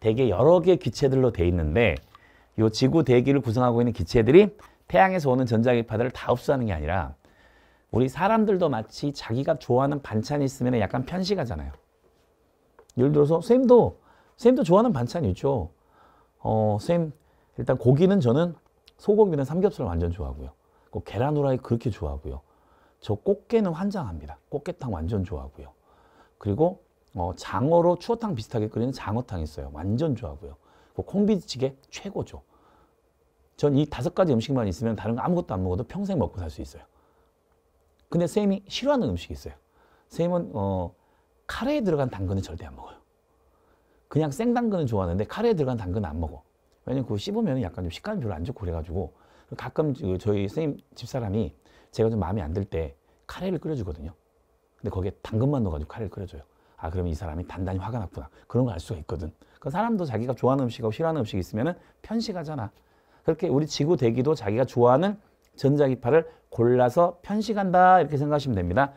대개 여러 개의 기체들로 돼 있는데 이 지구 대기를 구성하고 있는 기체들이 태양에서 오는 전자기파들을 다 흡수하는 게 아니라 우리 사람들도 마치 자기가 좋아하는 반찬이 있으면 약간 편식하잖아요. 예를 들어서 선도선도 좋아하는 반찬이 있죠. 어, 선 일단 고기는 저는 소고기는 삼겹살 완전 좋아하고요. 그 계란 후라이 그렇게 좋아하고요. 저 꽃게는 환장합니다. 꽃게탕 완전 좋아하고요. 그리고 어, 장어로 추어탕 비슷하게 끓이는 장어탕 있어요. 완전 좋아하고요. 그 콩비지찌개 최고죠. 전 이 다섯 가지 음식만 있으면 다른 거 아무것도 안 먹어도 평생 먹고 살 수 있어요. 근데 쌤이 싫어하는 음식이 있어요. 쌤은 어, 카레에 들어간 당근은 절대 안 먹어요. 그냥 생당근은 좋아하는데 카레에 들어간 당근은 안 먹어. 왜냐면 그거 씹으면 약간 좀 식감이 별로 안 좋고 그래가지고 가끔 저희 쌤 집사람이 제가 좀 마음에 안 들 때 카레를 끓여주거든요. 근데 거기에 당근만 넣어가지고 카레를 끓여줘요. 아 그럼 이 사람이 단단히 화가 났구나 그런 걸 알 수가 있거든 그 사람도 자기가 좋아하는 음식하고 싫어하는 음식이 있으면 편식하잖아 그렇게 우리 지구 대기도 자기가 좋아하는 전자기파를 골라서 편식한다 이렇게 생각하시면 됩니다